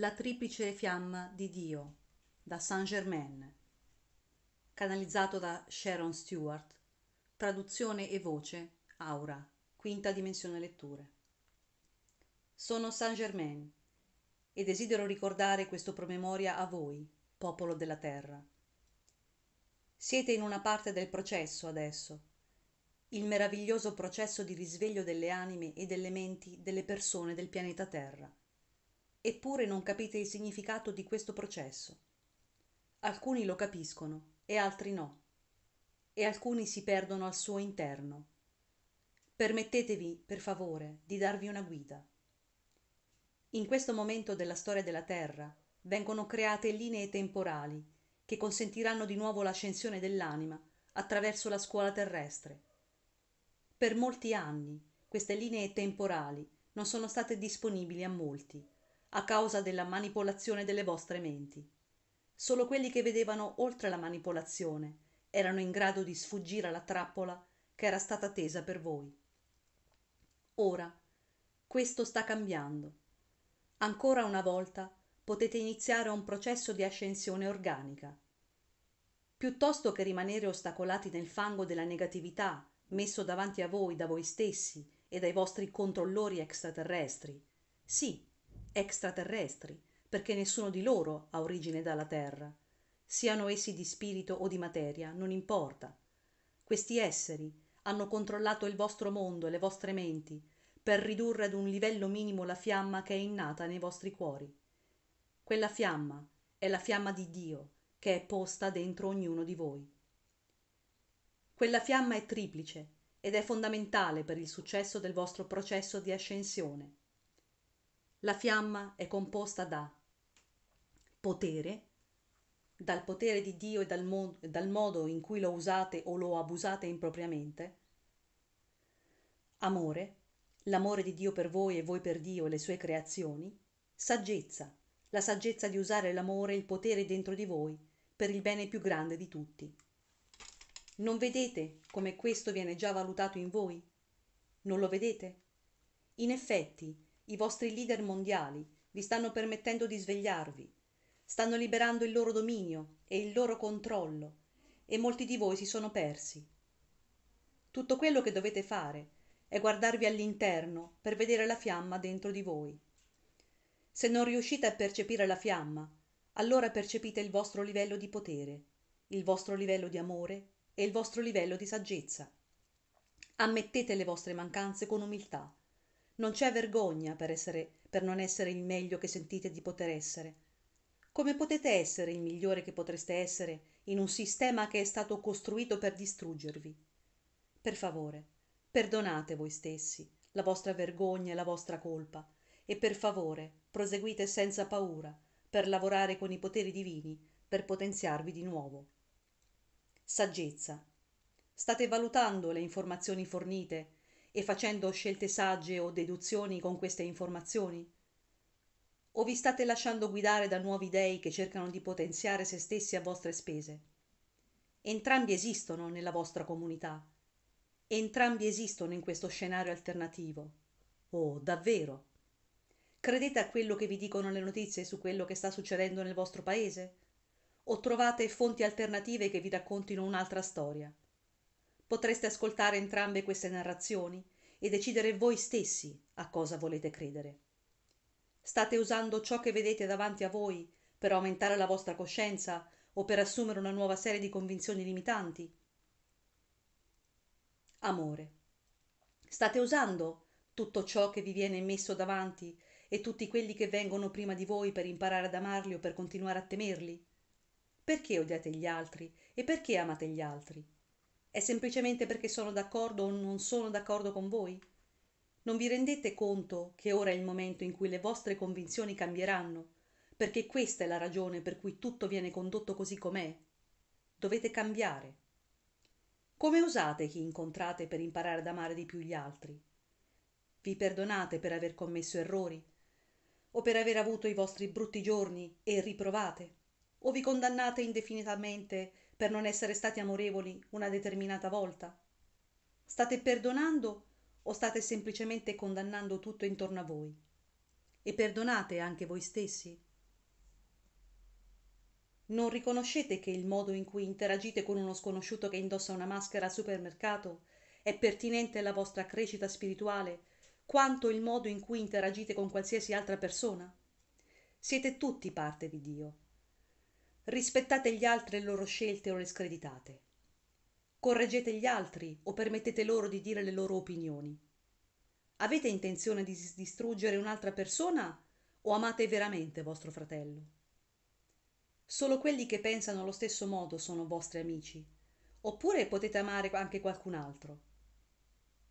La triplice fiamma di Dio da Saint Germain, canalizzato da Sharon Stewart, traduzione e voce Aura, quinta dimensione letture. Sono Saint Germain e desidero ricordare questo promemoria a voi, popolo della terra. Siete in una parte del processo adesso, il meraviglioso processo di risveglio delle anime e delle menti delle persone del pianeta Terra eppure non capite il significato di questo processo. Alcuni lo capiscono e altri no, e alcuni si perdono al suo interno. Permettetevi, per favore, di darvi una guida. In questo momento della storia della Terra vengono create linee temporali che consentiranno di nuovo l'ascensione dell'anima attraverso la scuola terrestre. Per molti anni queste linee temporali non sono state disponibili a molti a causa della manipolazione delle vostre menti. Solo quelli che vedevano oltre la manipolazione erano in grado di sfuggire alla trappola che era stata tesa per voi. Ora, questo sta cambiando. Ancora una volta potete iniziare un processo di ascensione organica. Piuttosto che rimanere ostacolati nel fango della negatività messo davanti a voi da voi stessi e dai vostri controllori extraterrestri, sì, extraterrestri, perché nessuno di loro ha origine dalla Terra. Siano essi di spirito o di materia, non importa. Questi esseri hanno controllato il vostro mondo e le vostre menti per ridurre ad un livello minimo la fiamma che è innata nei vostri cuori. Quella fiamma è la fiamma di Dio che è posta dentro ognuno di voi. Quella fiamma è triplice ed è fondamentale per il successo del vostro processo di ascensione. La fiamma è composta da potere, dal potere di Dio e dal, mo- dal modo in cui lo usate o lo abusate impropriamente, amore, l'amore di Dio per voi e voi per Dio e le sue creazioni, saggezza, la saggezza di usare l'amore e il potere dentro di voi per il bene più grande di tutti. Non vedete come questo viene già valutato in voi? Non lo vedete? In effetti, i vostri leader mondiali vi stanno permettendo di svegliarvi, stanno liberando il loro dominio e il loro controllo e molti di voi si sono persi. Tutto quello che dovete fare è guardarvi all'interno per vedere la fiamma dentro di voi. Se non riuscite a percepire la fiamma, allora percepite il vostro livello di potere, il vostro livello di amore e il vostro livello di saggezza. Ammettete le vostre mancanze con umiltà non c'è vergogna per, essere, per non essere il meglio che sentite di poter essere. Come potete essere il migliore che potreste essere in un sistema che è stato costruito per distruggervi? Per favore, perdonate voi stessi, la vostra vergogna e la vostra colpa, e per favore proseguite senza paura per lavorare con i poteri divini per potenziarvi di nuovo. Saggezza. State valutando le informazioni fornite e facendo scelte sagge o deduzioni con queste informazioni? O vi state lasciando guidare da nuovi dei che cercano di potenziare se stessi a vostre spese? Entrambi esistono nella vostra comunità. Entrambi esistono in questo scenario alternativo. Oh, davvero? Credete a quello che vi dicono le notizie su quello che sta succedendo nel vostro paese? O trovate fonti alternative che vi raccontino un'altra storia? Potreste ascoltare entrambe queste narrazioni e decidere voi stessi a cosa volete credere. State usando ciò che vedete davanti a voi per aumentare la vostra coscienza o per assumere una nuova serie di convinzioni limitanti? Amore. State usando tutto ciò che vi viene messo davanti e tutti quelli che vengono prima di voi per imparare ad amarli o per continuare a temerli? Perché odiate gli altri e perché amate gli altri? È semplicemente perché sono d'accordo o non sono d'accordo con voi? Non vi rendete conto che ora è il momento in cui le vostre convinzioni cambieranno, perché questa è la ragione per cui tutto viene condotto così com'è? Dovete cambiare. Come usate chi incontrate per imparare ad amare di più gli altri? Vi perdonate per aver commesso errori? O per aver avuto i vostri brutti giorni e riprovate? O vi condannate indefinitamente per non essere stati amorevoli una determinata volta? State perdonando o state semplicemente condannando tutto intorno a voi? E perdonate anche voi stessi? Non riconoscete che il modo in cui interagite con uno sconosciuto che indossa una maschera al supermercato è pertinente alla vostra crescita spirituale quanto il modo in cui interagite con qualsiasi altra persona? Siete tutti parte di Dio rispettate gli altri e le loro scelte o le screditate. Correggete gli altri o permettete loro di dire le loro opinioni. Avete intenzione di distruggere un'altra persona o amate veramente vostro fratello? Solo quelli che pensano allo stesso modo sono vostri amici, oppure potete amare anche qualcun altro.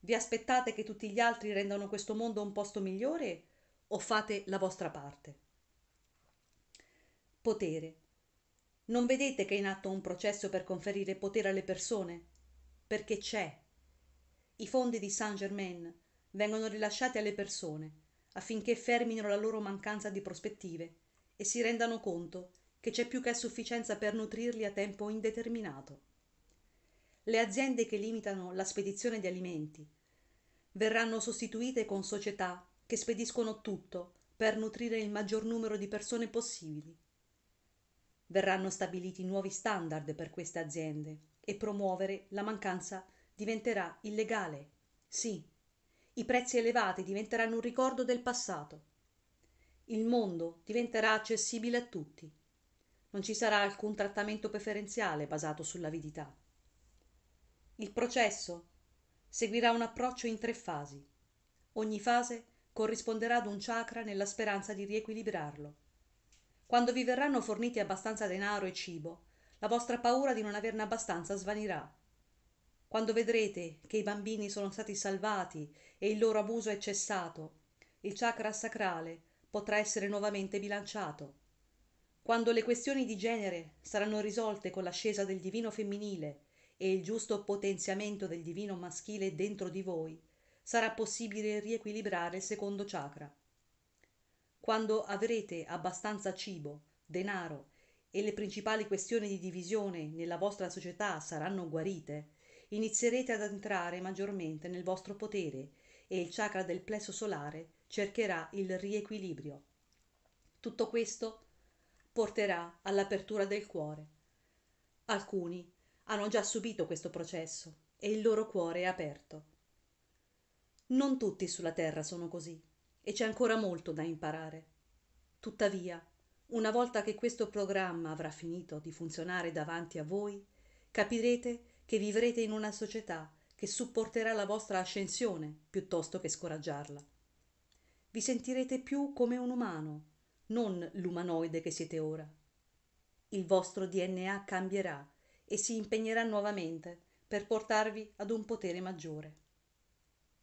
Vi aspettate che tutti gli altri rendano questo mondo un posto migliore o fate la vostra parte? Potere. Non vedete che è in atto un processo per conferire potere alle persone? Perché c'è. I fondi di Saint Germain vengono rilasciati alle persone affinché fermino la loro mancanza di prospettive e si rendano conto che c'è più che sufficienza per nutrirli a tempo indeterminato. Le aziende che limitano la spedizione di alimenti verranno sostituite con società che spediscono tutto per nutrire il maggior numero di persone possibili Verranno stabiliti nuovi standard per queste aziende e promuovere la mancanza diventerà illegale. Sì, i prezzi elevati diventeranno un ricordo del passato. Il mondo diventerà accessibile a tutti. Non ci sarà alcun trattamento preferenziale basato sull'avidità. Il processo seguirà un approccio in tre fasi. Ogni fase corrisponderà ad un chakra nella speranza di riequilibrarlo quando vi verranno forniti abbastanza denaro e cibo, la vostra paura di non averne abbastanza svanirà. Quando vedrete che i bambini sono stati salvati e il loro abuso è cessato, il chakra sacrale potrà essere nuovamente bilanciato. Quando le questioni di genere saranno risolte con l'ascesa del divino femminile e il giusto potenziamento del divino maschile dentro di voi, sarà possibile riequilibrare il secondo chakra. Quando avrete abbastanza cibo, denaro e le principali questioni di divisione nella vostra società saranno guarite, inizierete ad entrare maggiormente nel vostro potere e il chakra del plesso solare cercherà il riequilibrio. Tutto questo porterà all'apertura del cuore. Alcuni hanno già subito questo processo e il loro cuore è aperto. Non tutti sulla Terra sono così e c'è ancora molto da imparare. Tuttavia, una volta che questo programma avrà finito di funzionare davanti a voi, capirete che vivrete in una società che supporterà la vostra ascensione piuttosto che scoraggiarla. Vi sentirete più come un umano, non l'umanoide che siete ora. Il vostro DNA cambierà e si impegnerà nuovamente per portarvi ad un potere maggiore.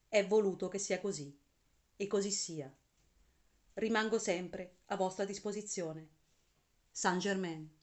È voluto che sia così e così sia. Rimango sempre a vostra disposizione. Saint Germain.